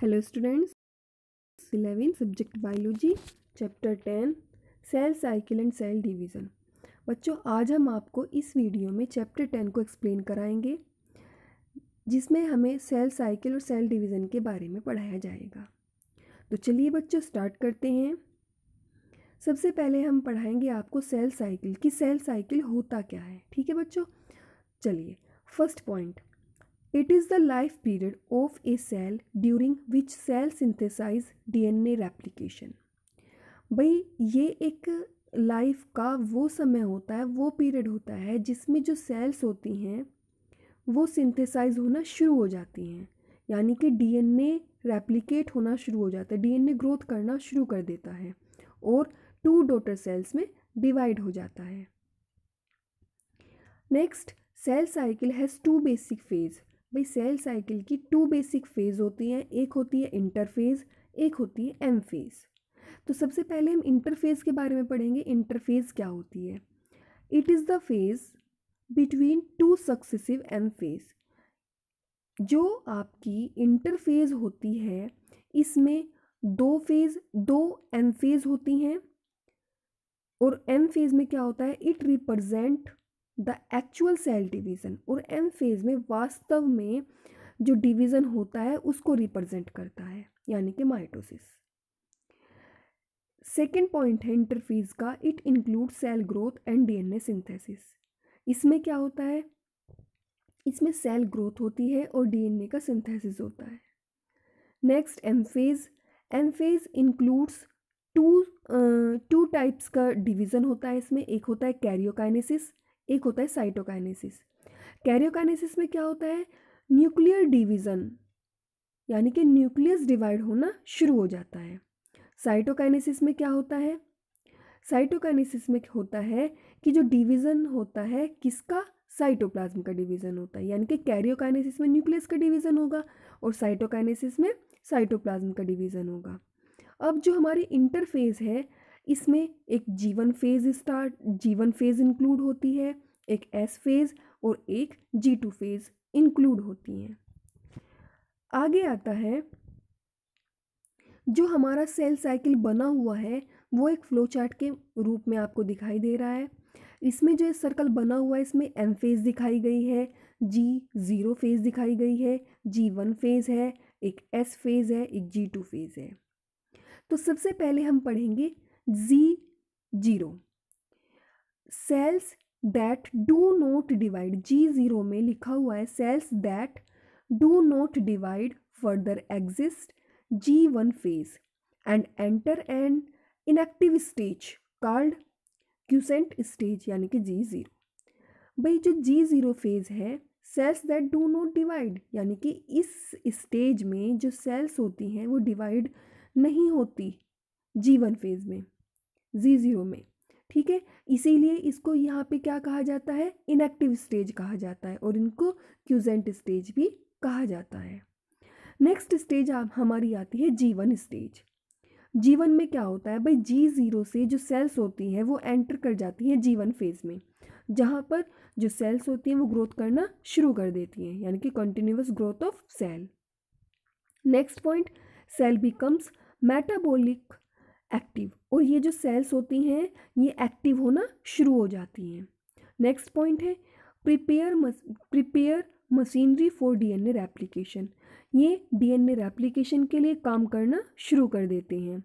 Hello students eleven subject biology chapter ten cell cycle and cell division बच्चों आज हम आपको इस वीडियो में चैप्टर टेन को एक्सप्लेन कराएंगे जिसमें हमें सेल साइकिल और सेल डिवीज़न के बारे में पढ़ाया जाएगा तो चलिए बच्चों स्टार्ट करते हैं सबसे पहले हम पढ़ाएंगे आपको सेल साइकिल कि सेल साइकिल होता क्या है ठीक है बच्चों चलिए first point It is the life period of a cell during which cell synthesize DNA replication. भाई ये एक लाइफ का वो समय होता है वो पीरियड होता है जिसमें जो सेल्स होती हैं वो सिंथेसाइज होना शुरू हो जाती हैं यानी कि डीएनए रेप्लिकेट होना शुरू हो जाता है डीएनए ग्रोथ करना शुरू कर देता है और टू डोटर सेल्स में डिवाइड हो जाता है next cell cycle has two basic phase भाई सेल साइकिल की टू बेसिक फेज़ होती हैं एक होती है इंटरफेज़ एक होती है एम फेज़ तो सबसे पहले हम इंटरफेज़ के बारे में पढ़ेंगे इंटरफेज़ क्या होती है it is the phase between two successive M phase जो आपकी इंटरफेज़ होती है इसमें दो फेज़ दो एम फेज़ होती हैं और एम फेज़ में क्या होता है it represent the actual cell division और एम फेज़ में वास्तव में जो डिवीज़न होता है उसको रिप्रेजेंट करता है यानी कि माइटोसिस सेकेंड पॉइंट है इंटरफेज का it include cell growth and DNA synthesis इसमें क्या होता है इसमें सेल ग्रोथ होती है और डीएनए का सिंथेसिस होता है next M phase M phase includes two two types का डिवीज़न होता है इसमें एक होता है कैरियोकाइनेसिस एक होता है साइटोकाइनेसिस कैरियोकाइनेसिस में क्या होता है न्यूक्लियर डिवीज़न यानी कि न्यूक्लियस डिवाइड होना शुरू हो जाता है साइटोकाइनेसिस में क्या होता है साइटोकाइनेसिस में होता है कि जो डिवीज़न होता है किसका साइटोप्लाज्म का डिवीज़न होता है यानी कि कैरियोकाइनेसिस में न्यूक्लियस का डिवीज़न होगा और साइटोकाइनेसिस में साइटोप्लाज्म का डिवीज़न होगा अब जो हमारी इंटरफेज़ है इसमें एक G one phase start G one phase include होती है एक एस फेज़ और एक जी टू फेज़ इंक्लूड होती हैं आगे आता है जो हमारा सेल साइकिल बना हुआ है वो एक फ्लो चार्ट के रूप में आपको दिखाई दे रहा है इसमें जो सर्कल बना हुआ है इसमें एम फेज़ दिखाई गई है जी ज़ीरो फेज़ दिखाई गई है जी वन फेज़ है एक एस फेज़ है एक जी टू फेज़ है तो सबसे पहले हम पढ़ेंगे G zero cells that do not divide G zero में लिखा हुआ है cells that do not divide further exist G one phase and enter an inactive stage called quiescent stage यानी कि जी ज़ीरो भाई जो जी ज़ीरो फेज़ है cells that do not divide यानी कि इस स्टेज में जो सेल्स होती हैं वो डिवाइड नहीं होती जी वन फेज़ में जी ज़ीरो में ठीक है इसीलिए इसको यहाँ पे क्या कहा जाता है इनएक्टिव स्टेज कहा जाता है और इनको क्यूजेंट स्टेज भी कहा जाता है नेक्स्ट स्टेज हमारी आती है जीवन स्टेज जीवन में क्या होता है भाई जी ज़ीरो से जो सेल्स होती हैं वो एंटर कर जाती हैं जीवन फेज़ में जहाँ पर जो सेल्स होती हैं वो ग्रोथ करना शुरू कर देती हैं यानी कि continuous growth of cell next point cell becomes metabolic active और ये जो सेल्स होती हैं ये एक्टिव होना शुरू हो जाती हैं नेक्स्ट पॉइंट है prepare prepare machinery for DNA replication ये डीएनए रेप्लिकेशन के लिए काम करना शुरू कर देते हैं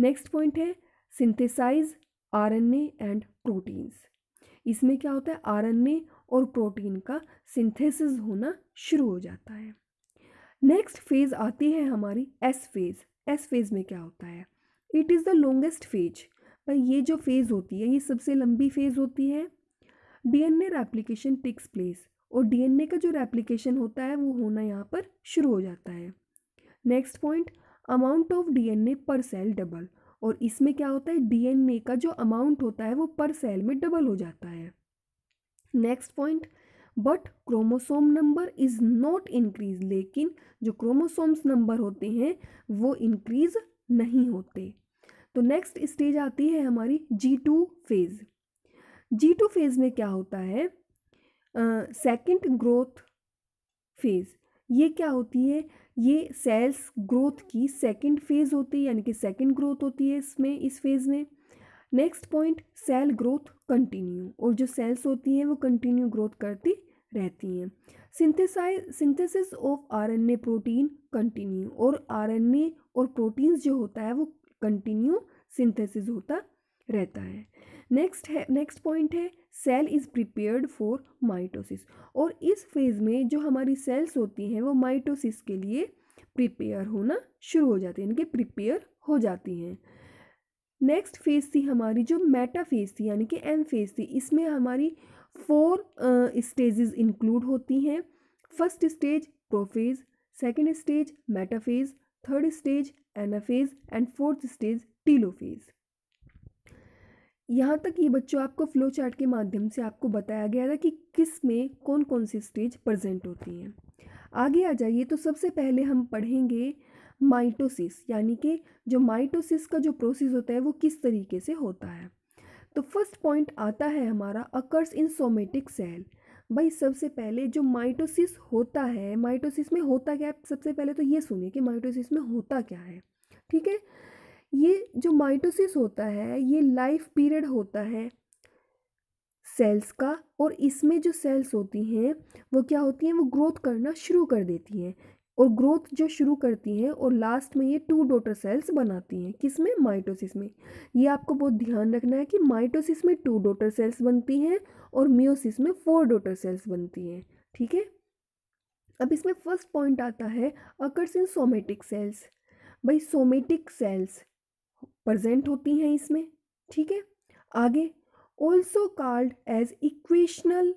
नेक्स्ट पॉइंट है सिंथेसाइज आरएनए एंड प्रोटीन्स इसमें क्या होता है आरएनए और प्रोटीन का सिंथेसिस होना शुरू हो जाता है नेक्स्ट फेज़ आती है हमारी एस फेज़ एस फेज़ में क्या होता है it is the longest phase पर ये जो फेज़ होती है ये सबसे लंबी फेज़ होती है डीएनए रेप्लिकेशन टेक्स प्लेस और डीएनए का जो रेप्लिकेशन होता है वो होना यहाँ पर शुरू हो जाता है next point amount of DNA पर सेल डबल और इसमें क्या होता है डीएनए का जो अमाउंट होता है वो पर सेल में डबल हो जाता है next point but chromosome number is not increase लेकिन जो क्रोमोसोम्स नंबर होते हैं वो इंक्रीज़ नहीं होते तो नेक्स्ट स्टेज आती है हमारी G two phase G two phase में क्या होता है सेकंड ग्रोथ फेज़ ये क्या होती है ये सेल्स ग्रोथ की सेकंड फेज़ होती है यानी कि सेकंड ग्रोथ होती है इसमें इस फेज़ में next point cell growth continue और जो सेल्स होती हैं वो कंटिन्यू ग्रोथ करती रहती हैं synthesize synthesis of RNA protein continue और आरएनए और प्रोटीन्स जो होता है वो कंटिन्यू सिंथेसिस होता रहता है नेक्स्ट है नेक्स्ट पॉइंट है cell is prepared for mitosis और इस फेज़ में जो हमारी सेल्स होती हैं वो माइटोसिस के लिए प्रिपेयर होना शुरू हो जाती है इनके प्रिपेयर हो जाती हैं नेक्स्ट फेज़ थी हमारी जो मेटा फेज़ थी यानी कि एम फेज़ थी इसमें हमारी फोर स्टेजेस इंक्लूड होती हैं first stage prophase second stage metaphase third stage anaphase and fourth stage telophase यहाँ तक ये बच्चों आपको फ्लो चार्ट के माध्यम से आपको बताया गया था कि किस में कौन कौन सी स्टेज प्रजेंट होती हैं आगे आ जाइए तो सबसे पहले हम पढ़ेंगे माइटोसिस यानी कि जो माइटोसिस का जो प्रोसेस होता है वो किस तरीके से होता है तो फर्स्ट पॉइंट आता है हमारा अकर्स इन सोमेटिक सेल भाई सबसे पहले जो माइटोसिस होता है माइटोसिस में होता क्या है सबसे पहले तो ये सुनिए कि माइटोसिस में होता क्या है ठीक है ये जो माइटोसिस होता है ये लाइफ पीरियड होता है सेल्स का और इसमें जो सेल्स होती हैं वो क्या होती हैं वो ग्रोथ करना शुरू कर देती हैं और ग्रोथ जो शुरू करती हैं और लास्ट में ये टू डॉटर सेल्स बनाती हैं किस में माइटोसिस में ये आपको बहुत ध्यान रखना है कि माइटोसिस में टू डॉटर सेल्स बनती हैं और मियोसिस में फोर डॉटर सेल्स बनती हैं ठीक है अब इसमें फर्स्ट पॉइंट आता है अकर्स इन सोमेटिक सेल्स भाई सोमेटिक सेल्स प्रजेंट होती हैं इसमें ठीक है आगे also called as equational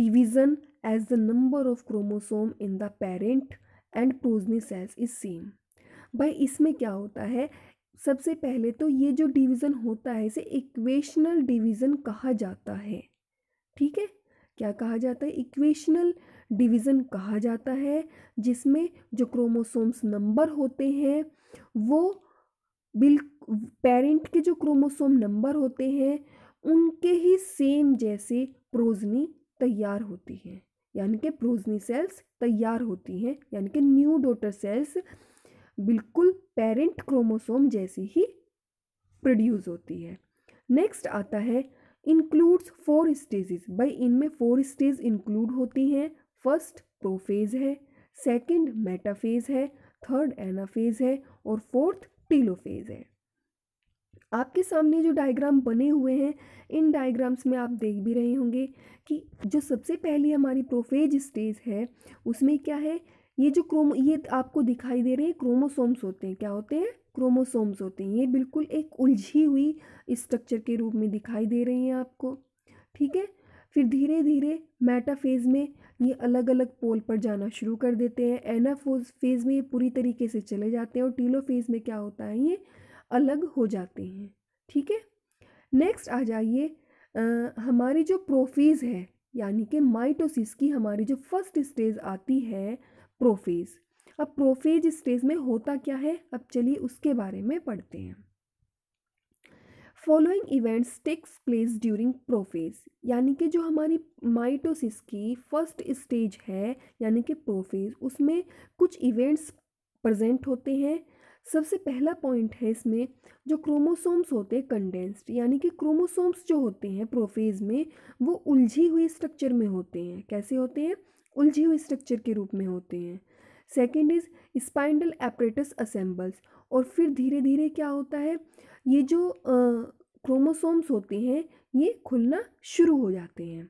division as the number of chromosome in the parent and progeny cells is same भाई इसमें क्या होता है सबसे पहले तो ये जो डिवीज़न होता है इसे इक्वेशनल डिवीज़न कहा जाता है ठीक है क्या कहा जाता है इक्वेशनल डिवीज़न कहा जाता है जिसमें जो क्रोमोसोम्स नंबर होते हैं वो बिल पेरेंट के जो क्रोमोसोम नंबर होते हैं उनके ही सेम जैसे प्रोजनी तैयार होती है यानी कि प्रोजनी सेल्स तैयार होती हैं यानी कि न्यू डोटर सेल्स बिल्कुल पेरेंट क्रोमोसोम जैसी ही प्रोड्यूस होती है नेक्स्ट आता है इंक्लूड्स फोर स्टेजेस भाई इनमें फोर स्टेज इंक्लूड होती हैं फर्स्ट प्रोफेज है सेकंड मेटाफेज है थर्ड एनाफेज है और फोर्थ टीलोफेज है आपके सामने जो डायग्राम बने हुए हैं इन डायग्राम्स में आप देख भी रहे होंगे कि जो सबसे पहली हमारी प्रोफेज स्टेज है उसमें क्या है ये जो क्रोमो ये आपको दिखाई दे रहे हैं क्रोमोसोम्स होते हैं क्या होते हैं क्रोमोसोम्स होते हैं ये बिल्कुल एक उलझी हुई स्ट्रक्चर के रूप में दिखाई दे रही हैं आपको ठीक है फिर धीरे धीरे मेटाफेज में ये अलग अलग पोल पर जाना शुरू कर देते हैं एनाफोज फेज में ये पूरी तरीके से चले जाते हैं और टीलो फेज में क्या होता है ये अलग हो जाते हैं ठीक है नेक्स्ट आ जाइए हमारी जो प्रोफेज़ है यानी कि माइटोसिस की हमारी जो फर्स्ट स्टेज आती है प्रोफेज़ अब प्रोफेज स्टेज में होता क्या है अब चलिए उसके बारे में पढ़ते हैं following events takes place during prophase यानी कि जो हमारी माइटोसिस की फर्स्ट स्टेज है यानी कि प्रोफेज उसमें कुछ इवेंट्स प्रजेंट होते हैं सबसे पहला पॉइंट है इसमें जो क्रोमोसोम्स होते हैं कंडेंस्ड यानी कि क्रोमोसोम्स जो होते हैं प्रोफेज में वो उलझी हुई स्ट्रक्चर में होते हैं कैसे होते हैं उलझी हुई स्ट्रक्चर के रूप में होते हैं second is spindle apparatus assembles और फिर धीरे धीरे क्या होता है ये जो क्रोमोसोम्स होते हैं ये खुलना शुरू हो जाते हैं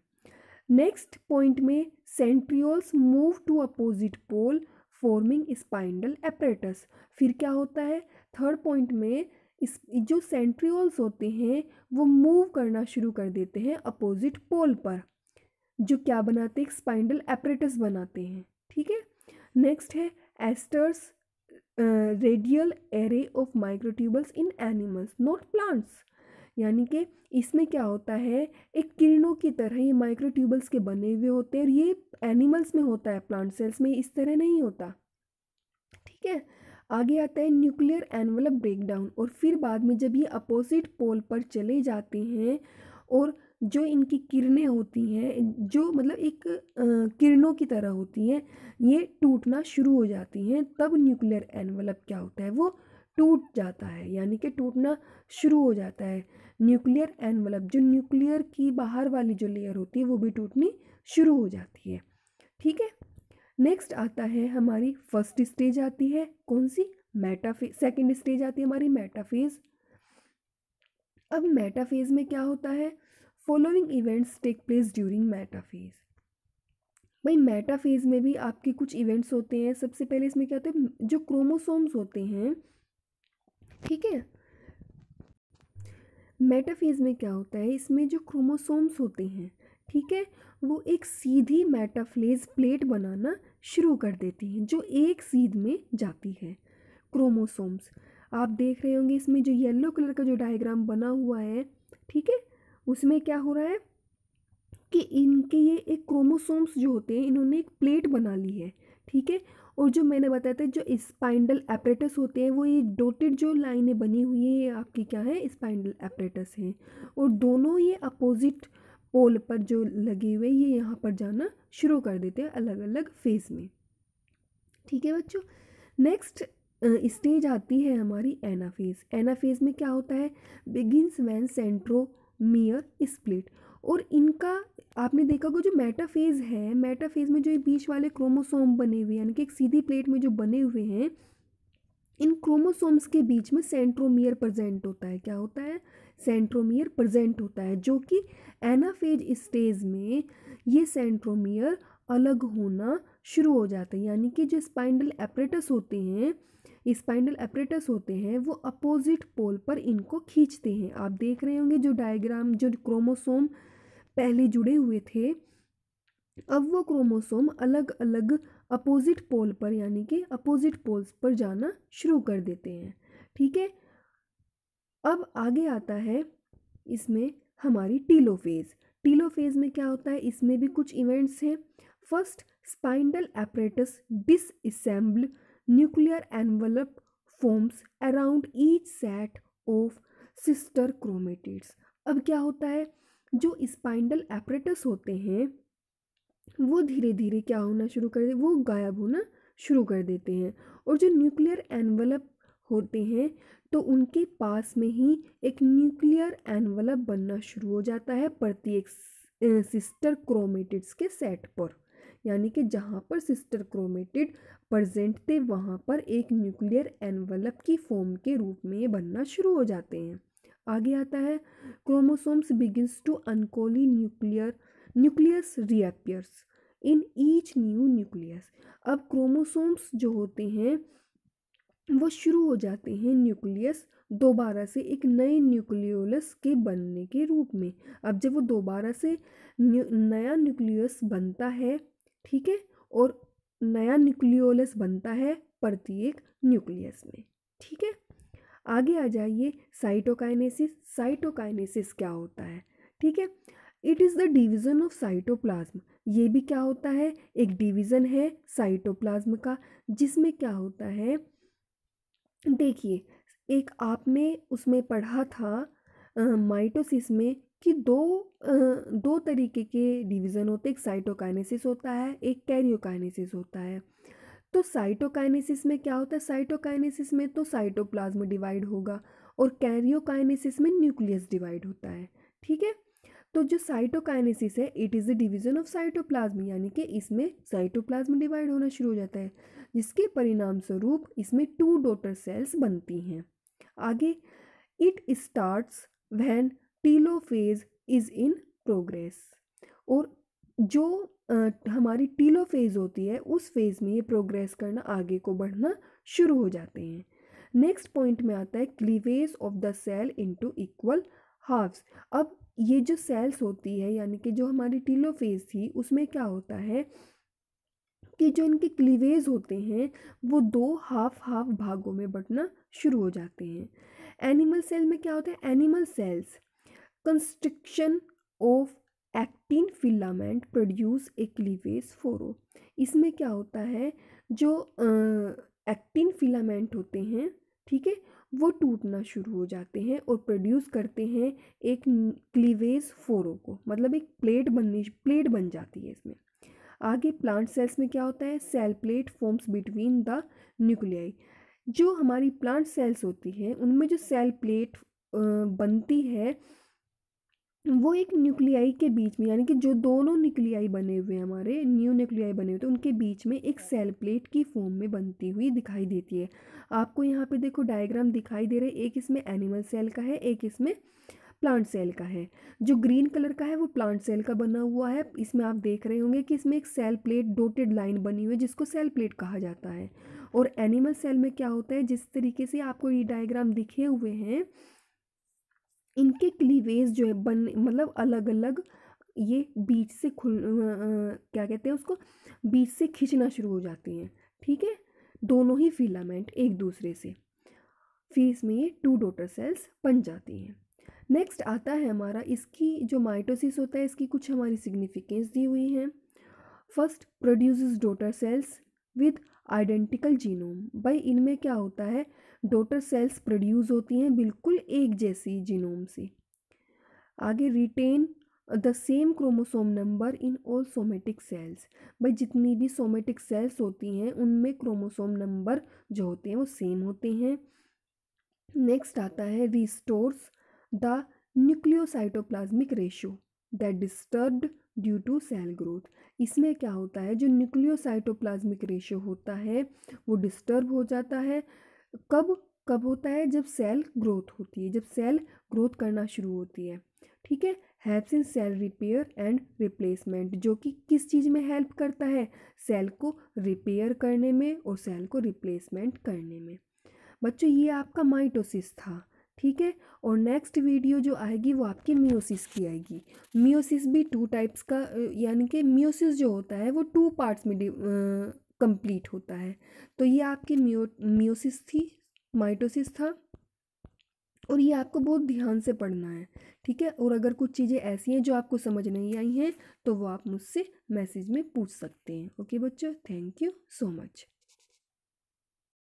नेक्स्ट पॉइंट में centrioles move to opposite pole forming spindle apparatus फिर क्या होता है थर्ड पॉइंट में इस जो सेंट्रियोल्स होते हैं वो मूव करना शुरू कर देते हैं अपोजिट पोल पर जो क्या बनाते हैं स्पाइंडल एपरेटस बनाते हैं ठीक है नेक्स्ट है asters radial array of microtubules in animals not plants यानी कि इसमें क्या होता है एक किरणों की तरह ये माइक्रोट्यूबल्स के बने हुए होते हैं और ये एनिमल्स में होता है प्लांट सेल्स में इस तरह नहीं होता ठीक है आगे आता है न्यूक्लियर एनवलप ब्रेकडाउन और फिर बाद में जब ये अपोजिट पोल पर चले जाते हैं और जो इनकी किरणें होती हैं जो मतलब एक किरणों की तरह होती हैं ये टूटना शुरू हो जाती हैं तब न्यूक्लियर एनवलप क्या होता है वो टूट जाता है यानी कि टूटना शुरू हो जाता है न्यूक्लियर एनवलप जो न्यूक्लियर की बाहर वाली जो लेयर होती है वो भी टूटनी शुरू हो जाती है ठीक है नेक्स्ट आता है हमारी फर्स्ट स्टेज आती है कौन सी मेटाफेज सेकेंड स्टेज आती है हमारी मेटाफेज अब मेटाफेज में क्या होता है following events take place during metaphase भाई मेटाफेज में भी आपके कुछ इवेंट्स होते हैं सबसे पहले इसमें क्या होता है जो क्रोमोसोम्स होते हैं ठीक है मेटाफेज में क्या होता है इसमें जो क्रोमोसोम्स होते हैं ठीक है वो एक सीधी मेटाफ्लेज प्लेट बनाना शुरू कर देती हैं जो एक सीध में जाती है क्रोमोसोम्स आप देख रहे होंगे इसमें जो येलो कलर का जो डायग्राम बना हुआ है ठीक है उसमें क्या हो रहा है कि इनके ये एक क्रोमोसोम्स जो होते हैं इन्होंने एक प्लेट बना ली है ठीक है और जो मैंने बताया था जो स्पाइंडल एपरेटस होते हैं वो ये डोटेड जो लाइनें बनी हुई हैं ये आपकी क्या है स्पाइंडल एपरेटस हैं और दोनों ये अपोजिट पोल पर जो लगे हुए ये यहाँ पर जाना शुरू कर देते हैं अलग अलग फेज़ में ठीक है बच्चों नेक्स्ट स्टेज आती है हमारी एनाफेज एनाफेज में क्या होता है begins when centromere split और इनका आपने देखा होगा जो मेटाफेज़ है मेटाफेज़ में जो ये बीच वाले क्रोमोसोम बने हुए हैं यानी कि एक सीधी प्लेट में जो बने हुए हैं इन क्रोमोसोम्स के बीच में सेंट्रोमियर प्रेजेंट होता है क्या होता है सेंट्रोमियर प्रेजेंट होता है जो कि एनाफेज स्टेज में ये सेंट्रोमियर अलग होना शुरू हो जाते हैं यानी कि जो स्पाइंडल एपरेटस होते हैं स्पाइंडल एपरेटस होते हैं वो अपोजिट पोल पर इनको खींचते हैं आप देख रहे होंगे जो डायग्राम जो क्रोमोसोम पहले जुड़े हुए थे अब वो क्रोमोसोम अलग अलग अपोजिट पोल पर यानी कि अपोजिट पोल्स पर जाना शुरू कर देते हैं ठीक है अब आगे आता है इसमें हमारी टीलोफेज़ टीलोफेज़ में क्या होता है इसमें भी कुछ इवेंट्स हैं first spindle apparatus disassemble nuclear envelope forms around each set of sister chromatids अब क्या होता है जो स्पाइंडल एपरेटस होते हैं वो धीरे धीरे क्या होना शुरू कर दे वो गायब होना शुरू कर देते हैं और जो न्यूक्लियर एनवलप होते हैं तो उनके पास में ही एक न्यूक्लियर एनवलप बनना शुरू हो जाता है प्रत्येक सिस्टर क्रोमेटिड्स के सेट पर यानी कि जहाँ पर सिस्टर क्रोमेटिड प्रजेंट थे वहाँ पर एक न्यूक्लियर एनवलप की फॉर्म के रूप में ये बनना शुरू हो जाते हैं आगे आता है chromosomes begins to uncoil nuclear nucleus reappears in each new nucleus अब क्रोमोसोम्स जो होते हैं वो शुरू हो जाते हैं न्यूक्लियस दोबारा से एक नए न्यूक्लियोलस के बनने के रूप में अब जब वो दोबारा से न्यू, नया न्यूक्लियस बनता है ठीक है और नया न्यूक्लियोलस बनता है प्रत्येक न्यूक्लियस में ठीक है आगे आ जाइए साइटोकाइनेसिस साइटोकाइनेसिस क्या होता है ठीक है it is the division of cytoplasm ये भी क्या होता है एक डिवीज़न है साइटोप्लाज्म का जिसमें क्या होता है देखिए एक आपने उसमें पढ़ा था माइटोसिस में कि दो दो तरीके के डिवीज़न होते हैं एक साइटोकाइनेसिस होता है एक कैरियोकाइनेसिस होता है तो साइटोकाइनेसिस में क्या होता है साइटोकाइनेसिस में तो साइटोप्लाज्म डिवाइड होगा और कैरियोकाइनेसिस में न्यूक्लियस डिवाइड होता है ठीक है तो जो साइटोकाइनेसिस है it is the division of cytoplasm यानी कि इसमें साइटोप्लाज्म डिवाइड होना शुरू हो जाता है जिसके परिणाम स्वरूप इसमें टू डॉटर सेल्स बनती हैं आगे it starts when telophase is in progress और जो आ, हमारी टीलो फेज़ होती है उस फेज़ में ये प्रोग्रेस करना आगे को बढ़ना शुरू हो जाते हैं नेक्स्ट पॉइंट में आता है cleavage of the cell into equal halves अब ये जो सेल्स होती है यानी कि जो हमारी टीलो फेज थी उसमें क्या होता है कि जो इनके क्लीवेज होते हैं वो दो हाफ हाफ भागों में बढ़ना शुरू हो जाते हैं एनिमल सेल में क्या होता है animal cells constriction of actin filament produce a cleavage furrow इसमें क्या होता है जो एक्टिन फिलामेंट होते हैं ठीक है वो टूटना शुरू हो जाते हैं और प्रोड्यूस करते हैं एक क्लीवेज फोरो को मतलब एक प्लेट बनने प्लेट बन जाती है इसमें आगे प्लांट सेल्स में क्या होता है cell plate forms between the nuclei जो हमारी प्लांट सेल्स होती हैं उनमें जो सेल प्लेट बनती है वो एक न्यूक्लियाई के बीच में यानी कि जो दोनों न्यूक्लियाई बने हुए हैं हमारे न्यू न्यूक्लियाई बने हुए थे तो उनके बीच में एक सेल प्लेट की फॉर्म में बनती हुई दिखाई देती है आपको यहाँ पे देखो डायग्राम दिखाई दे रहे एक इसमें एनिमल सेल का है एक इसमें प्लांट सेल का है जो ग्रीन कलर का है वो प्लांट सेल का बना हुआ है इसमें आप देख रहे होंगे कि इसमें एक सेल प्लेट डोटेड लाइन बनी हुई है जिसको सेल प्लेट कहा जाता है और एनिमल सेल में क्या होता है जिस तरीके से आपको ये डायग्राम दिखे हुए हैं इनके क्लीवेज जो है बन मतलब अलग अलग ये बीच से खुल आ, क्या कहते हैं उसको बीच से खींचना शुरू हो जाती हैं ठीक है दोनों ही फिलामेंट एक दूसरे से फिर इसमें ये टू डोटर सेल्स बन जाती हैं नेक्स्ट आता है हमारा इसकी जो माइटोसिस होता है इसकी कुछ हमारी सिग्निफिकेंस दी हुई हैं first produces daughter cells with identical genome भाई इनमें क्या होता है डोटर सेल्स प्रोड्यूस होती हैं बिल्कुल एक जैसी जीनोम से आगे retain the same chromosome number in all somatic cells भाई जितनी भी सोमेटिक सेल्स होती हैं उनमें क्रोमोसोम नंबर जो होते हैं वो सेम होते हैं नेक्स्ट आता है restores the nucleocytoplasmic ratio that disturb due to cell growth इसमें क्या होता है जो न्यूक्लियोसाइटोप्लाज्मिक रेशियो होता है वो डिस्टर्ब हो जाता है कब कब होता है जब सेल ग्रोथ होती है जब सेल ग्रोथ करना शुरू होती है ठीक है helps in cell repair and replacement जो कि किस चीज़ में हेल्प करता है सेल को रिपेयर करने में और सेल को रिप्लेसमेंट करने में बच्चों ये आपका माइटोसिस था ठीक है और नेक्स्ट वीडियो जो आएगी वो आपकी मियोसिस की आएगी मियोसिस भी टू टाइप्स का यानी कि मियोसिस जो होता है वो टू पार्ट्स में कंप्लीट होता है तो ये आपकी मियो मियोसिस थी माइटोसिस था और ये आपको बहुत ध्यान से पढ़ना है ठीक है और अगर कुछ चीज़ें ऐसी हैं जो आपको समझ नहीं आई हैं तो वो आप मुझसे मैसेज में पूछ सकते हैं ओके बच्चों थैंक यू सो मच